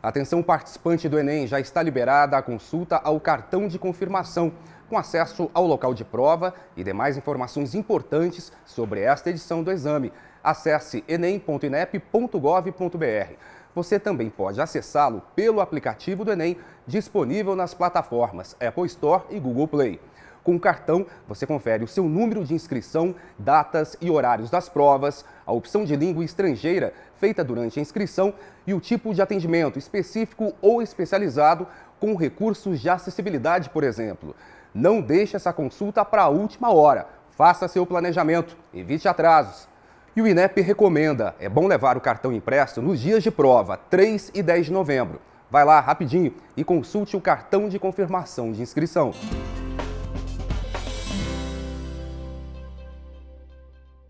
Atenção participante do Enem, já está liberada a consulta ao cartão de confirmação, com acesso ao local de prova e demais informações importantes sobre esta edição do exame. Acesse enem.inep.gov.br. Você também pode acessá-lo pelo aplicativo do Enem, disponível nas plataformas Apple Store e Google Play. Com o cartão, você confere o seu número de inscrição, datas e horários das provas, a opção de língua estrangeira feita durante a inscrição e o tipo de atendimento específico ou especializado com recursos de acessibilidade, por exemplo. Não deixe essa consulta para a última hora. Faça seu planejamento, evite atrasos. E o INEP recomenda, é bom levar o cartão impresso nos dias de prova, 3 e 10 de novembro. Vai lá rapidinho e consulte o cartão de confirmação de inscrição.